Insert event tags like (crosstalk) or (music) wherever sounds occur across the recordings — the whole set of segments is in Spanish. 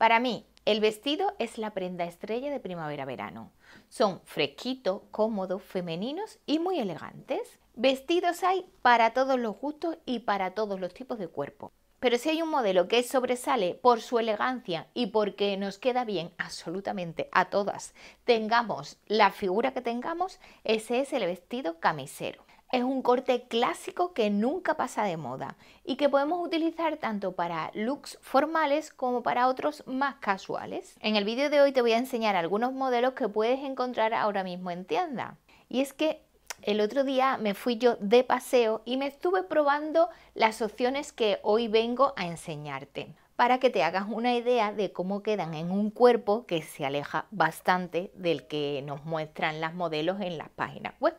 Para mí, el vestido es la prenda estrella de primavera-verano. Son fresquitos, cómodos, femeninos y muy elegantes. Vestidos hay para todos los gustos y para todos los tipos de cuerpo. Pero si hay un modelo que sobresale por su elegancia y porque nos queda bien absolutamente a todas, tengamos la figura que tengamos, ese es el vestido camisero. Es un corte clásico que nunca pasa de moda y que podemos utilizar tanto para looks formales como para otros más casuales. En el vídeo de hoy te voy a enseñar algunos modelos que puedes encontrar ahora mismo en tienda. Y es que el otro día me fui yo de paseo y me estuve probando las opciones que hoy vengo a enseñarte para que te hagas una idea de cómo quedan en un cuerpo que se aleja bastante del que nos muestran las modelos en las páginas web.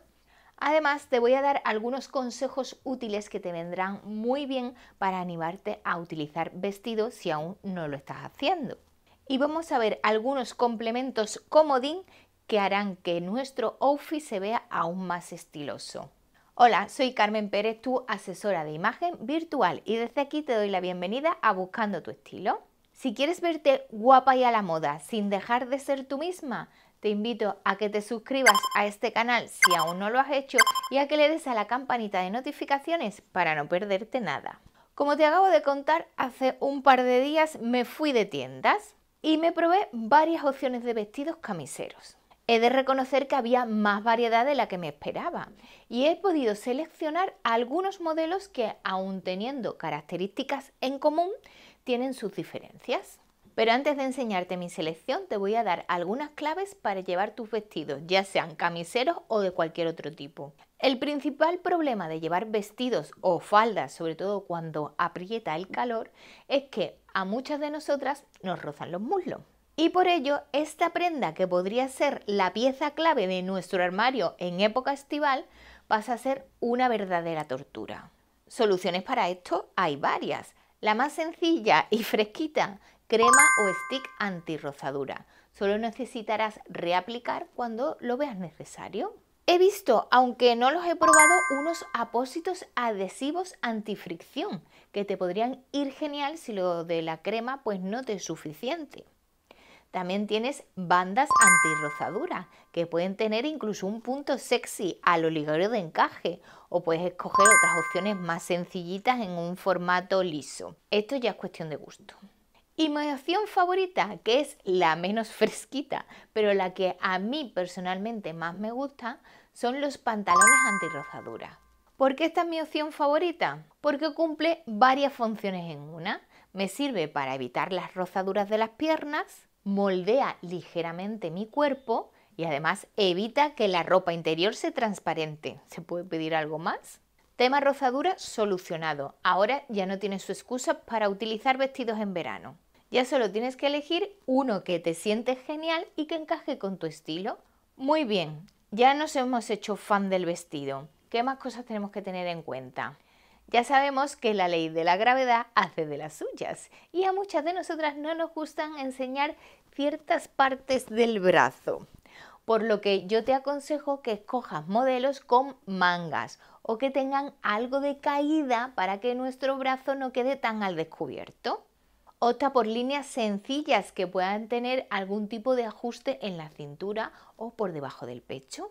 Además, te voy a dar algunos consejos útiles que te vendrán muy bien para animarte a utilizar vestido si aún no lo estás haciendo. Y vamos a ver algunos complementos comodín que harán que nuestro outfit se vea aún más estiloso. Hola, soy Carmen Pérez, tu asesora de imagen virtual y desde aquí te doy la bienvenida a Buscando tu estilo. Si quieres verte guapa y a la moda sin dejar de ser tú misma, te invito a que te suscribas a este canal si aún no lo has hecho y a que le des a la campanita de notificaciones para no perderte nada. Como te acabo de contar, hace un par de días me fui de tiendas y me probé varias opciones de vestidos camiseros. He de reconocer que había más variedad de la que me esperaba y he podido seleccionar algunos modelos que, aun teniendo características en común, tienen sus diferencias. Pero antes de enseñarte mi selección, te voy a dar algunas claves para llevar tus vestidos, ya sean camiseros o de cualquier otro tipo. El principal problema de llevar vestidos o faldas, sobre todo cuando aprieta el calor, es que a muchas de nosotras nos rozan los muslos. Y por ello, esta prenda que podría ser la pieza clave de nuestro armario en época estival, pasa a ser una verdadera tortura. Soluciones para esto hay varias. La más sencilla y fresquita crema o stick antirrozadura. Solo necesitarás reaplicar cuando lo veas necesario. He visto, aunque no los he probado, unos apósitos adhesivos antifricción que te podrían ir genial si lo de la crema pues no te es suficiente. También tienes bandas antirrozadura que pueden tener incluso un punto sexy al oligarro de encaje o puedes escoger otras opciones más sencillitas en un formato liso. Esto ya es cuestión de gusto. Y mi opción favorita, que es la menos (laughs) fresquita, pero la que a mí personalmente más me gusta, son los pantalones antirrozadura. ¿Por qué esta es mi opción favorita? Porque cumple varias funciones en una. Me sirve para evitar las rozaduras de las piernas, moldea ligeramente mi cuerpo y además evita que la ropa interior se transparente. ¿Se puede pedir algo más? Tema rozadura solucionado. Ahora ya no tiene su excusa para utilizar vestidos en verano. Ya solo tienes que elegir uno que te siente genial y que encaje con tu estilo. Muy bien, ya nos hemos hecho fan del vestido. ¿Qué más cosas tenemos que tener en cuenta? Ya sabemos que la ley de la gravedad hace de las suyas y a muchas de nosotras no nos gustan enseñar ciertas partes del brazo. Por lo que yo te aconsejo que escojas modelos con mangas o que tengan algo de caída para que nuestro brazo no quede tan al descubierto. Opta por líneas sencillas que puedan tener algún tipo de ajuste en la cintura o por debajo del pecho.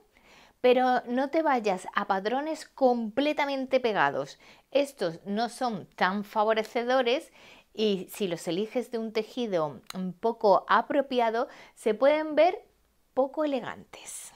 Pero no te vayas a patrones completamente pegados. Estos no son tan favorecedores y si los eliges de un tejido un poco apropiado, se pueden ver poco elegantes.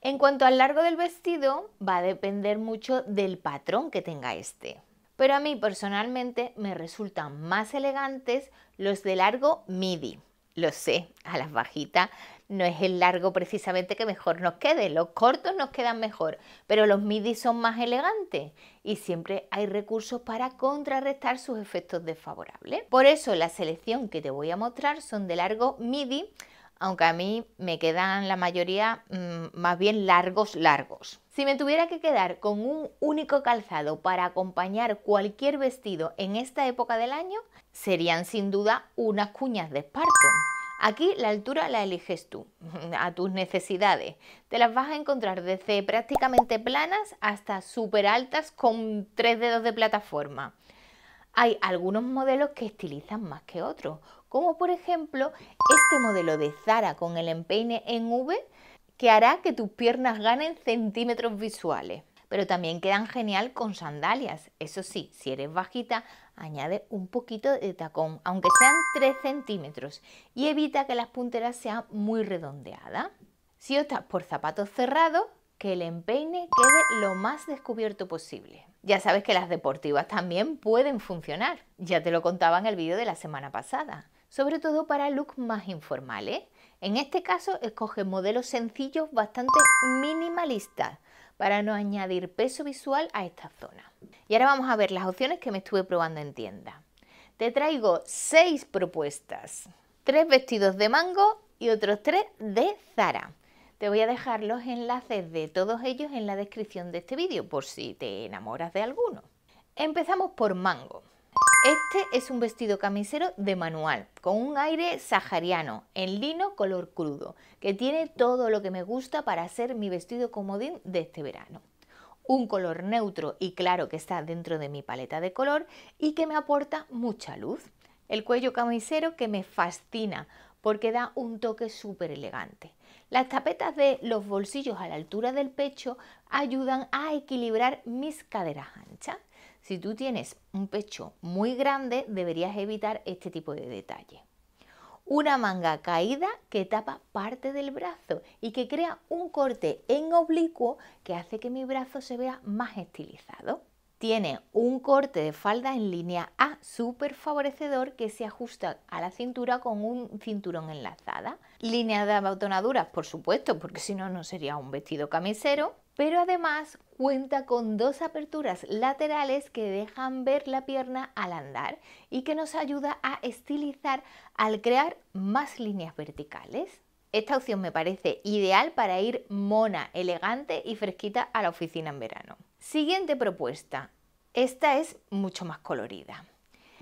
En cuanto al largo del vestido, va a depender mucho del patrón que tenga este pero a mí personalmente me resultan más elegantes los de largo midi. Lo sé, a las bajitas no es el largo precisamente que mejor nos quede, los cortos nos quedan mejor, pero los midi son más elegantes y siempre hay recursos para contrarrestar sus efectos desfavorables. Por eso la selección que te voy a mostrar son de largo midi aunque a mí me quedan la mayoría mm, más bien largos, largos. Si me tuviera que quedar con un único calzado para acompañar cualquier vestido en esta época del año, serían sin duda unas cuñas de esparto. Aquí la altura la eliges tú, (laughs) a tus necesidades. Te las vas a encontrar desde prácticamente planas hasta súper altas con tres dedos de plataforma. Hay algunos modelos que estilizan más que otros, como por ejemplo este modelo de Zara con el empeine en V que hará que tus piernas ganen centímetros visuales. Pero también quedan genial con sandalias. Eso sí, si eres bajita, añade un poquito de tacón, aunque sean 3 centímetros, y evita que las punteras sean muy redondeadas. Si optas por zapatos cerrados, que el empeine quede lo más descubierto posible. Ya sabes que las deportivas también pueden funcionar. Ya te lo contaba en el vídeo de la semana pasada sobre todo para looks más informales. ¿eh? En este caso, escoge modelos sencillos bastante minimalistas para no añadir peso visual a esta zona. Y ahora vamos a ver las opciones que me estuve probando en tienda. Te traigo seis propuestas, tres vestidos de mango y otros tres de Zara. Te voy a dejar los enlaces de todos ellos en la descripción de este vídeo por si te enamoras de alguno. Empezamos por mango. Este es un vestido camisero de manual, con un aire sahariano, en lino color crudo, que tiene todo lo que me gusta para hacer mi vestido comodín de este verano un color neutro y claro que está dentro de mi paleta de color y que me aporta mucha luz. El cuello camisero que me fascina porque da un toque súper elegante. Las tapetas de los bolsillos a la altura del pecho ayudan a equilibrar mis caderas anchas. Si tú tienes un pecho muy grande, deberías evitar este tipo de detalle. Una manga caída que tapa parte del brazo y que crea un corte en oblicuo que hace que mi brazo se vea más estilizado. Tiene un corte de falda en línea A súper favorecedor que se ajusta a la cintura con un cinturón enlazada. Línea de abotonaduras, por supuesto, porque si no, no sería un vestido camisero pero además cuenta con dos aperturas laterales que dejan ver la pierna al andar y que nos ayuda a estilizar al crear más líneas verticales. Esta opción me parece ideal para ir mona, elegante y fresquita a la oficina en verano. Siguiente propuesta. Esta es mucho más colorida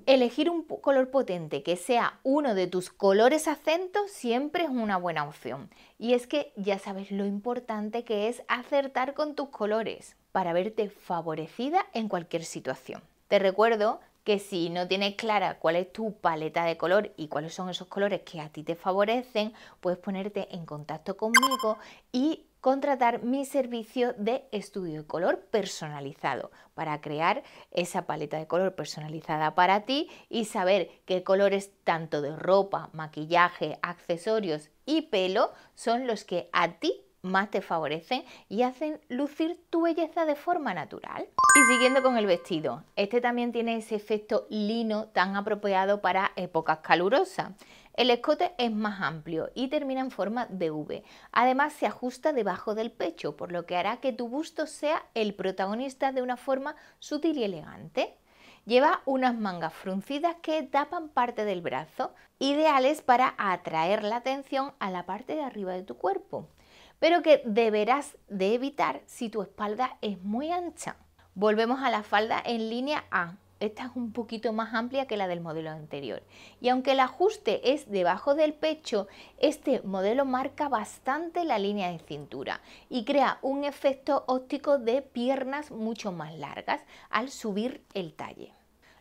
elegir un color potente que sea uno de tus colores acento siempre es una buena opción. Y es que ya sabes lo importante que es acertar con tus colores para verte favorecida en cualquier situación. Te recuerdo que si no tienes clara cuál es tu paleta de color y cuáles son esos colores que a ti te favorecen, puedes ponerte en contacto conmigo y contratar mi servicio de estudio de color personalizado para crear esa paleta de color personalizada para ti y saber qué colores tanto de ropa, maquillaje, accesorios y pelo son los que a ti más te favorecen y hacen lucir tu belleza de forma natural. Y siguiendo con el vestido, este también tiene ese efecto lino tan apropiado para épocas calurosas. El escote es más amplio y termina en forma de V. Además se ajusta debajo del pecho, por lo que hará que tu busto sea el protagonista de una forma sutil y elegante. Lleva unas mangas fruncidas que tapan parte del brazo, ideales para atraer la atención a la parte de arriba de tu cuerpo, pero que deberás de evitar si tu espalda es muy ancha. Volvemos a la falda en línea A esta es un poquito más amplia que la del modelo anterior. Y aunque el ajuste es debajo del pecho, este modelo marca bastante la línea de cintura y crea un efecto óptico de piernas mucho más largas al subir el talle.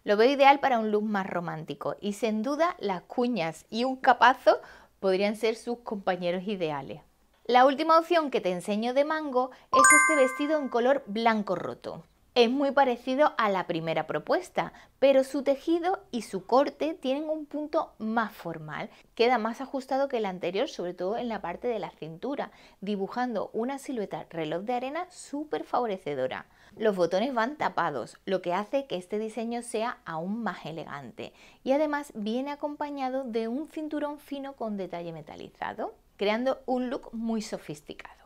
Lo veo ideal para un look más romántico y sin duda las cuñas y un capazo podrían ser sus compañeros ideales. La última opción que te enseño de mango es este vestido en color blanco roto. Es muy parecido a la primera propuesta, pero su tejido y su corte tienen un punto más formal. Queda más ajustado que el anterior, sobre todo en la parte de la cintura, dibujando una silueta reloj de arena súper favorecedora. Los botones van tapados, lo que hace que este diseño sea aún más elegante y además viene acompañado de un cinturón fino con detalle metalizado, creando un look muy sofisticado.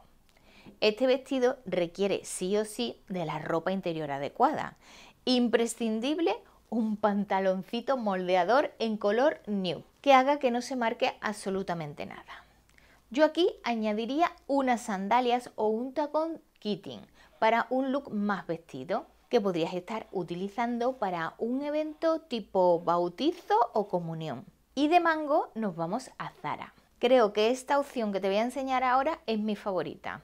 Este vestido requiere sí o sí de la ropa interior adecuada. Imprescindible un pantaloncito moldeador en color new, que haga que no se marque absolutamente nada. Yo aquí añadiría unas sandalias o un tacón kitten para un look más vestido que podrías estar utilizando para un evento tipo bautizo o comunión. Y de mango nos vamos a Zara. Creo que esta opción que te voy a enseñar ahora es mi favorita.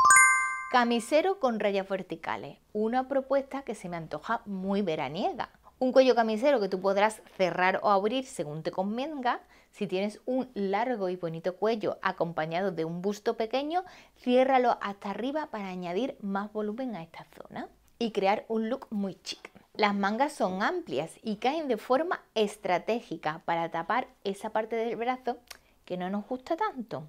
Camisero con rayas verticales, una propuesta que se me antoja muy veraniega. Un cuello camisero que tú podrás cerrar o abrir según te convenga. Si tienes un largo y bonito cuello acompañado de un busto pequeño, ciérralo hasta arriba para añadir más volumen a esta zona y crear un look muy chic. Las mangas son amplias y caen de forma estratégica para tapar esa parte del brazo que no nos gusta tanto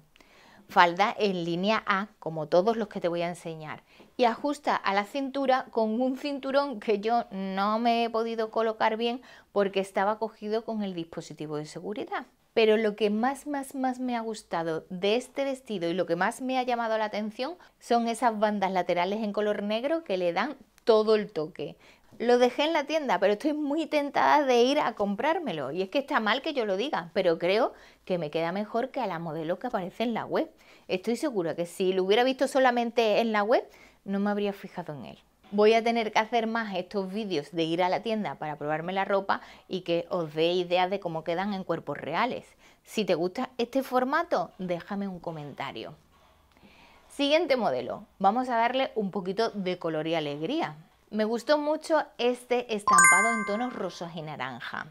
falda en línea A, como todos los que te voy a enseñar, y ajusta a la cintura con un cinturón que yo no me he podido colocar bien porque estaba cogido con el dispositivo de seguridad. Pero lo que más, más, más me ha gustado de este vestido y lo que más me ha llamado la atención son esas bandas laterales en color negro que le dan todo el toque lo dejé en la tienda, pero estoy muy tentada de ir a comprármelo. Y es que está mal que yo lo diga, pero creo que me queda mejor que a la modelo que aparece en la web. Estoy segura que si lo hubiera visto solamente en la web, no me habría fijado en él. Voy a tener que hacer más estos vídeos de ir a la tienda para probarme la ropa y que os dé ideas de cómo quedan en cuerpos reales. Si te gusta este formato, déjame un comentario. Siguiente modelo. Vamos a darle un poquito de color y alegría. Me gustó mucho este estampado en tonos rosos y naranja.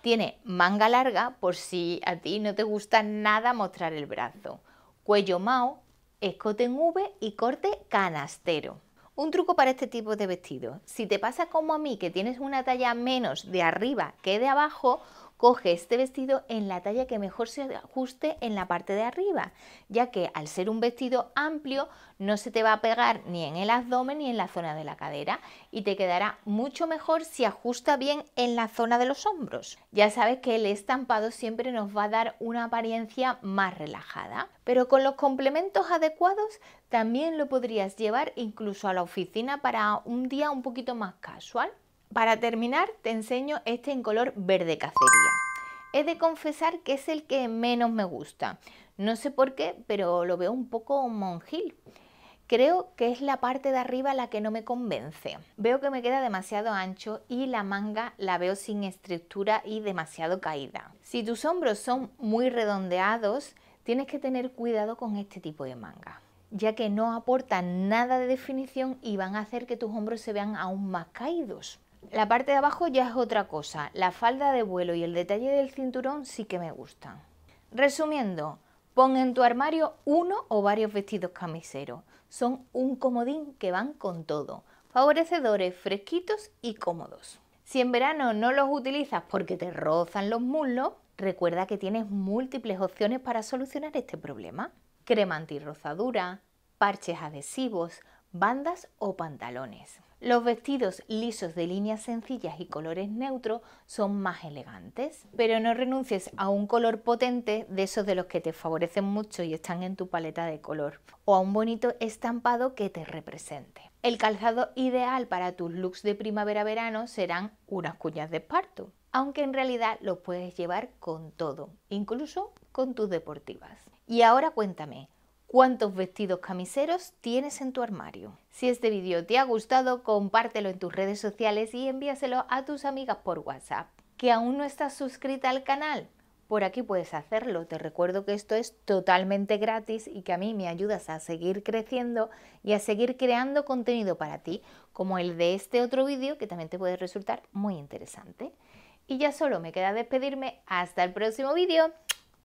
Tiene manga larga por si a ti no te gusta nada mostrar el brazo, cuello mao, escote en V y corte canastero. Un truco para este tipo de vestido. Si te pasa como a mí que tienes una talla menos de arriba que de abajo, Coge este vestido en la talla que mejor se ajuste en la parte de arriba, ya que al ser un vestido amplio no se te va a pegar ni en el abdomen ni en la zona de la cadera y te quedará mucho mejor si ajusta bien en la zona de los hombros. Ya sabes que el estampado siempre nos va a dar una apariencia más relajada, pero con los complementos adecuados también lo podrías llevar incluso a la oficina para un día un poquito más casual. Para terminar, te enseño este en color verde cacería. He de confesar que es el que menos me gusta. No sé por qué, pero lo veo un poco monjil. Creo que es la parte de arriba la que no me convence. Veo que me queda demasiado ancho y la manga la veo sin estructura y demasiado caída. Si tus hombros son muy redondeados, tienes que tener cuidado con este tipo de manga ya que no aportan nada de definición y van a hacer que tus hombros se vean aún más caídos. La parte de abajo ya es otra cosa, la falda de vuelo y el detalle del cinturón sí que me gustan. Resumiendo, pon en tu armario uno o varios vestidos camiseros. Son un comodín que van con todo, favorecedores, fresquitos y cómodos. Si en verano no los utilizas porque te rozan los muslos, recuerda que tienes múltiples opciones para solucionar este problema. Crema antirrozadura, parches adhesivos, bandas o pantalones. Los vestidos lisos de líneas sencillas y colores neutros son más elegantes, pero no renuncies a un color potente de esos de los que te favorecen mucho y están en tu paleta de color, o a un bonito estampado que te represente. El calzado ideal para tus looks de primavera-verano serán unas cuñas de esparto, aunque en realidad los puedes llevar con todo, incluso con tus deportivas. Y ahora cuéntame, cuántos vestidos camiseros tienes en tu armario. Si este vídeo te ha gustado, compártelo en tus redes sociales y envíaselo a tus amigas por WhatsApp. ¿Que aún no estás suscrita al canal? Por aquí puedes hacerlo. Te recuerdo que esto es totalmente gratis y que a mí me ayudas a seguir creciendo y a seguir creando contenido para ti, como el de este otro vídeo que también te puede resultar muy interesante. Y ya solo me queda despedirme. Hasta el próximo vídeo.